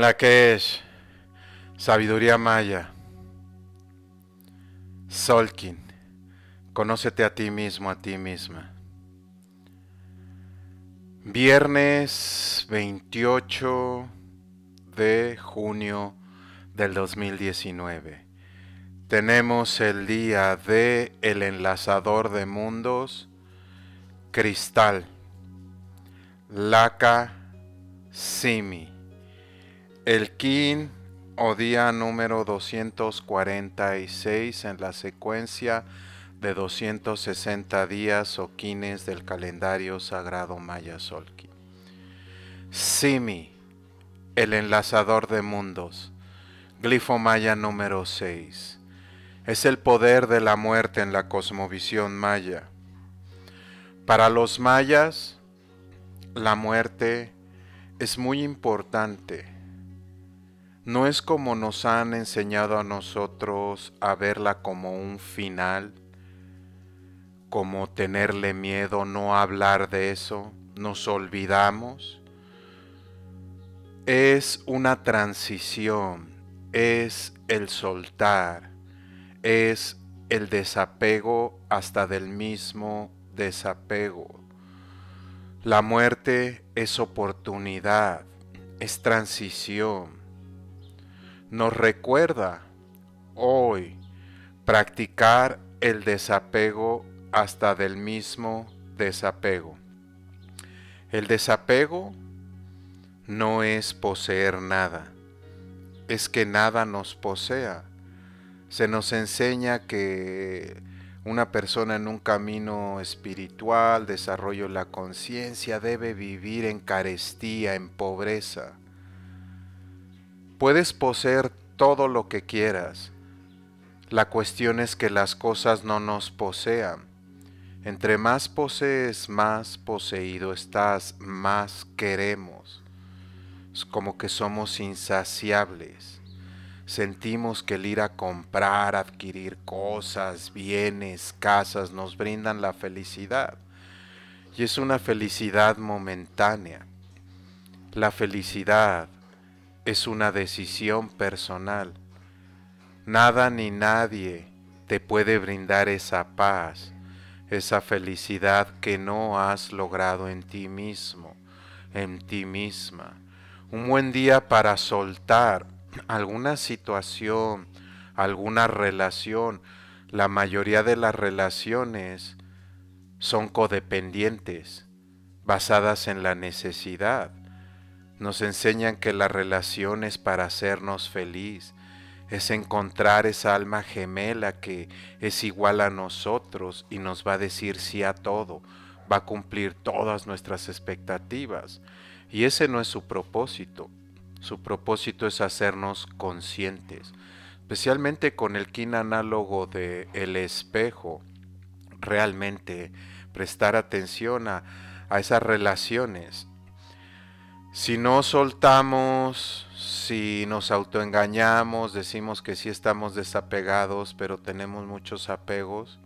la que es sabiduría maya, Solkin, conócete a ti mismo, a ti misma. Viernes 28 de junio del 2019. Tenemos el día de El Enlazador de Mundos, Cristal, Laca, Simi. El Kin o día número 246 en la secuencia de 260 días o quines del calendario sagrado Maya Solki. Simi, el enlazador de mundos, glifo maya número 6. Es el poder de la muerte en la cosmovisión maya. Para los mayas, la muerte es muy importante no es como nos han enseñado a nosotros a verla como un final, como tenerle miedo, no hablar de eso, nos olvidamos. Es una transición, es el soltar, es el desapego hasta del mismo desapego. La muerte es oportunidad, es transición nos recuerda hoy practicar el desapego hasta del mismo desapego. El desapego no es poseer nada, es que nada nos posea. Se nos enseña que una persona en un camino espiritual, desarrollo de la conciencia, debe vivir en carestía, en pobreza. Puedes poseer todo lo que quieras. La cuestión es que las cosas no nos posean. Entre más posees, más poseído estás, más queremos. Es como que somos insaciables. Sentimos que el ir a comprar, adquirir cosas, bienes, casas, nos brindan la felicidad. Y es una felicidad momentánea. La felicidad es una decisión personal. Nada ni nadie te puede brindar esa paz, esa felicidad que no has logrado en ti mismo, en ti misma. Un buen día para soltar alguna situación, alguna relación. La mayoría de las relaciones son codependientes, basadas en la necesidad. Nos enseñan que la relación es para hacernos feliz, es encontrar esa alma gemela que es igual a nosotros y nos va a decir sí a todo, va a cumplir todas nuestras expectativas. Y ese no es su propósito. Su propósito es hacernos conscientes, especialmente con el kin análogo de el espejo. Realmente prestar atención a, a esas relaciones si no soltamos, si nos autoengañamos, decimos que sí estamos desapegados, pero tenemos muchos apegos.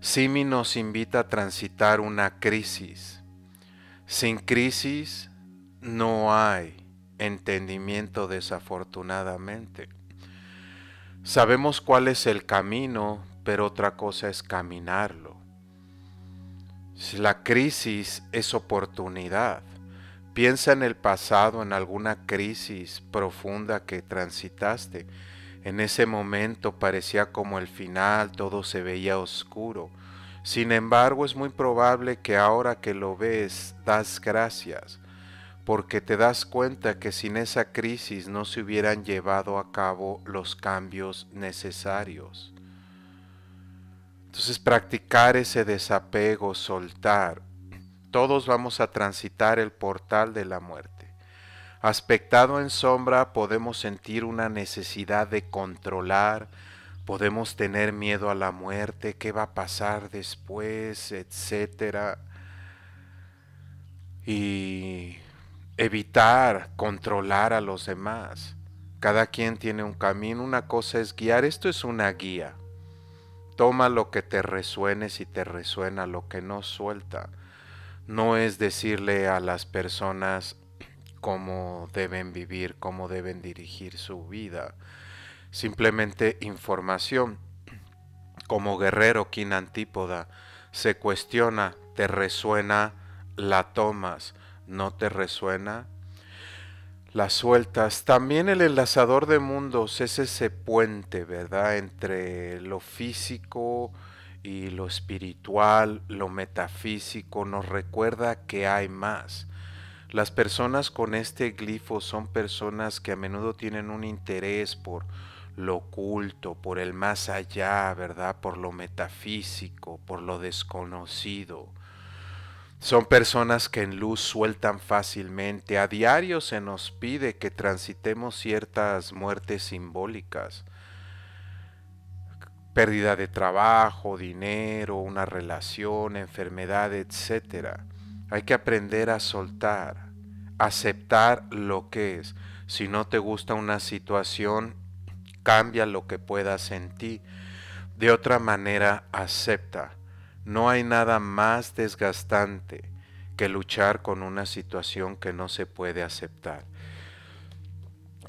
Simi nos invita a transitar una crisis. Sin crisis no hay entendimiento desafortunadamente. Sabemos cuál es el camino, pero otra cosa es caminarlo. La crisis es oportunidad. Piensa en el pasado, en alguna crisis profunda que transitaste. En ese momento parecía como el final, todo se veía oscuro. Sin embargo, es muy probable que ahora que lo ves, das gracias, porque te das cuenta que sin esa crisis no se hubieran llevado a cabo los cambios necesarios. Entonces, practicar ese desapego, soltar, todos vamos a transitar el portal de la muerte. Aspectado en sombra podemos sentir una necesidad de controlar, podemos tener miedo a la muerte, qué va a pasar después, etcétera. Y evitar controlar a los demás. Cada quien tiene un camino, una cosa es guiar, esto es una guía. Toma lo que te resuene si te resuena, lo que no suelta no es decirle a las personas cómo deben vivir, cómo deben dirigir su vida. Simplemente información. Como guerrero quinantípoda, antípoda se cuestiona, te resuena, la tomas, no te resuena, la sueltas. También el enlazador de mundos es ese puente, ¿verdad? Entre lo físico, y lo espiritual, lo metafísico, nos recuerda que hay más. Las personas con este glifo son personas que a menudo tienen un interés por lo oculto, por el más allá, ¿verdad? Por lo metafísico, por lo desconocido. Son personas que en luz sueltan fácilmente. A diario se nos pide que transitemos ciertas muertes simbólicas pérdida de trabajo, dinero, una relación, enfermedad, etc. Hay que aprender a soltar, aceptar lo que es. Si no te gusta una situación, cambia lo que puedas en ti. De otra manera, acepta. No hay nada más desgastante que luchar con una situación que no se puede aceptar.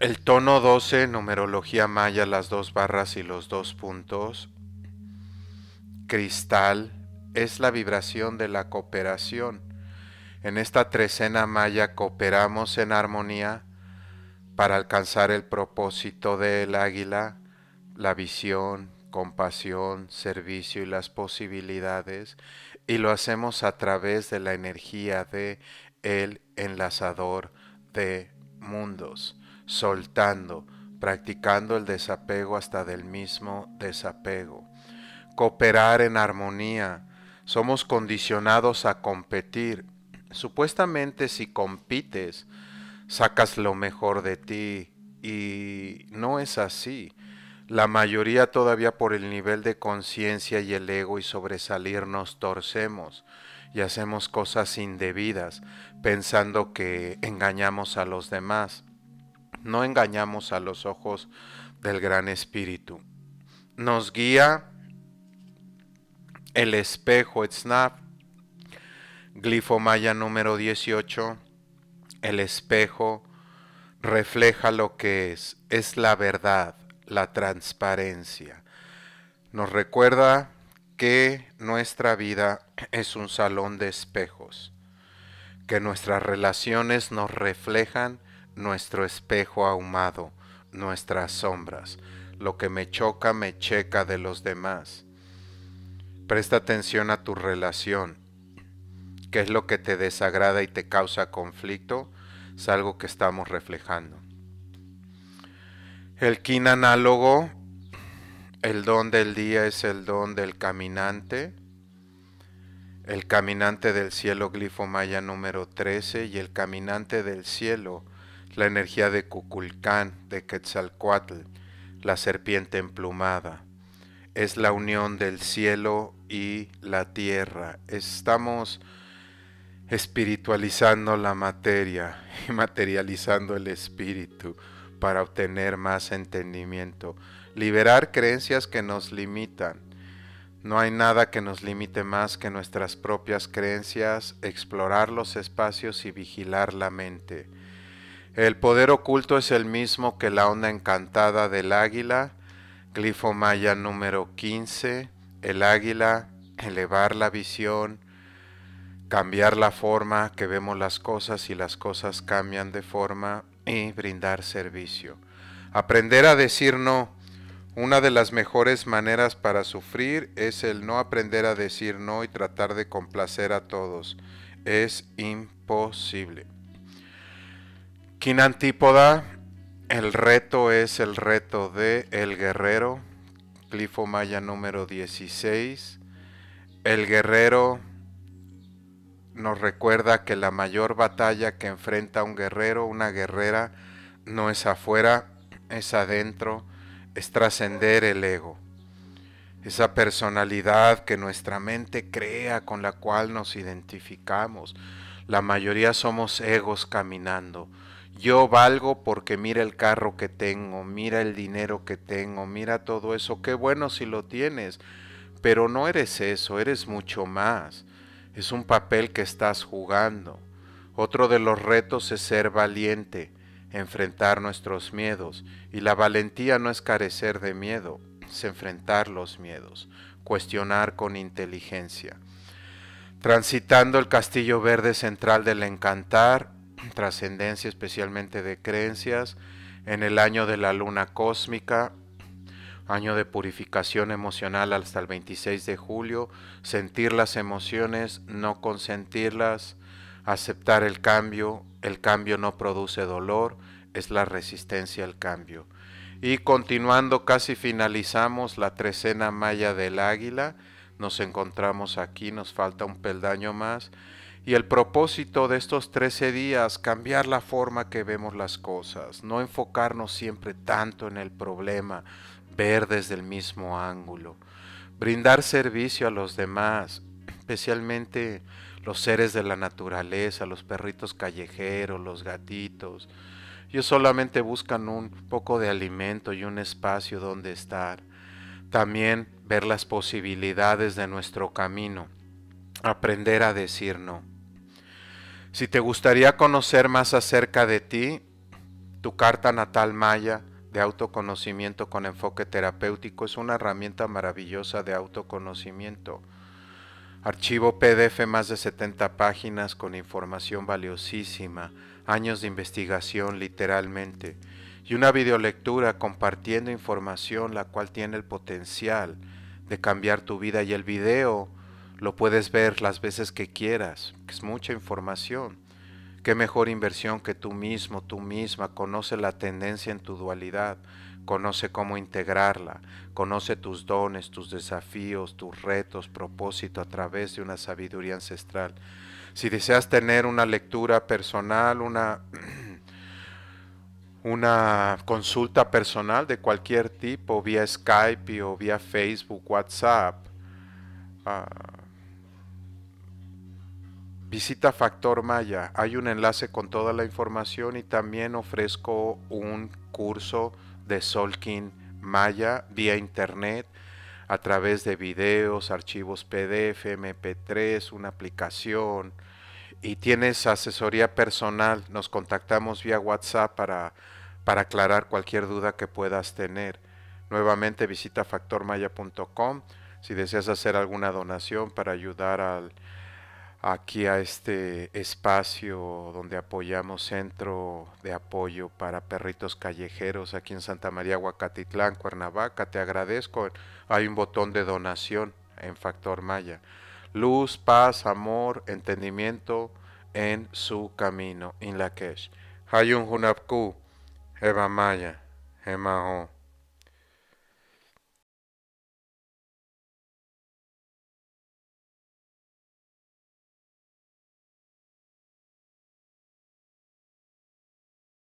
El tono 12, numerología maya, las dos barras y los dos puntos. Cristal es la vibración de la cooperación. En esta trecena maya cooperamos en armonía para alcanzar el propósito del águila, la visión, compasión, servicio y las posibilidades, y lo hacemos a través de la energía de el enlazador de mundos soltando, practicando el desapego hasta del mismo desapego. Cooperar en armonía. Somos condicionados a competir. Supuestamente si compites, sacas lo mejor de ti y no es así. La mayoría todavía por el nivel de conciencia y el ego y sobresalir nos torcemos y hacemos cosas indebidas pensando que engañamos a los demás no engañamos a los ojos del gran espíritu. Nos guía el espejo Snap, maya número 18, el espejo refleja lo que es, es la verdad, la transparencia. Nos recuerda que nuestra vida es un salón de espejos, que nuestras relaciones nos reflejan nuestro espejo ahumado, nuestras sombras. Lo que me choca me checa de los demás. Presta atención a tu relación. ¿Qué es lo que te desagrada y te causa conflicto? Es algo que estamos reflejando. El kin análogo, el don del día es el don del caminante. El caminante del cielo glifo maya número 13 y el caminante del cielo la energía de Cuculcán, de Quetzalcoatl, la serpiente emplumada. Es la unión del cielo y la tierra. Estamos espiritualizando la materia y materializando el espíritu para obtener más entendimiento. Liberar creencias que nos limitan. No hay nada que nos limite más que nuestras propias creencias, explorar los espacios y vigilar la mente. El poder oculto es el mismo que la onda encantada del águila, glifo maya número 15, el águila, elevar la visión, cambiar la forma que vemos las cosas y las cosas cambian de forma y brindar servicio. Aprender a decir no. Una de las mejores maneras para sufrir es el no aprender a decir no y tratar de complacer a todos. Es imposible. Quinantípoda, Antípoda, el reto es el reto de El Guerrero, Clifo Maya número 16. El Guerrero nos recuerda que la mayor batalla que enfrenta un guerrero, una guerrera, no es afuera, es adentro, es trascender el ego. Esa personalidad que nuestra mente crea, con la cual nos identificamos. La mayoría somos egos caminando yo valgo porque mira el carro que tengo, mira el dinero que tengo, mira todo eso, qué bueno si lo tienes, pero no eres eso, eres mucho más, es un papel que estás jugando. Otro de los retos es ser valiente, enfrentar nuestros miedos, y la valentía no es carecer de miedo, es enfrentar los miedos, cuestionar con inteligencia. Transitando el castillo verde central del encantar, trascendencia especialmente de creencias, en el año de la luna cósmica, año de purificación emocional hasta el 26 de julio, sentir las emociones, no consentirlas, aceptar el cambio, el cambio no produce dolor, es la resistencia al cambio. Y continuando, casi finalizamos la trecena maya del águila, nos encontramos aquí, nos falta un peldaño más y el propósito de estos 13 días, cambiar la forma que vemos las cosas, no enfocarnos siempre tanto en el problema, ver desde el mismo ángulo, brindar servicio a los demás, especialmente los seres de la naturaleza, los perritos callejeros, los gatitos. Ellos solamente buscan un poco de alimento y un espacio donde estar. También ver las posibilidades de nuestro camino, aprender a decir no. Si te gustaría conocer más acerca de ti, tu carta natal maya de autoconocimiento con enfoque terapéutico es una herramienta maravillosa de autoconocimiento. Archivo PDF más de 70 páginas con información valiosísima, años de investigación literalmente, y una videolectura compartiendo información la cual tiene el potencial de cambiar tu vida y el video lo puedes ver las veces que quieras, es mucha información. Qué mejor inversión que tú mismo, tú misma, conoce la tendencia en tu dualidad, conoce cómo integrarla, conoce tus dones, tus desafíos, tus retos, propósito a través de una sabiduría ancestral. Si deseas tener una lectura personal, una una consulta personal de cualquier tipo vía Skype o vía Facebook, WhatsApp, ah, Visita Factor Maya. Hay un enlace con toda la información y también ofrezco un curso de Solkin Maya vía internet a través de videos, archivos PDF, MP3, una aplicación. Y tienes asesoría personal. Nos contactamos vía WhatsApp para, para aclarar cualquier duda que puedas tener. Nuevamente visita factormaya.com si deseas hacer alguna donación para ayudar al aquí a este espacio donde apoyamos Centro de Apoyo para Perritos Callejeros aquí en Santa María, Huacatitlán, Cuernavaca. Te agradezco. Hay un botón de donación en Factor Maya. Luz, paz, amor, entendimiento en su camino. Hay Hayun Hunapku, Eva Maya, Emaho.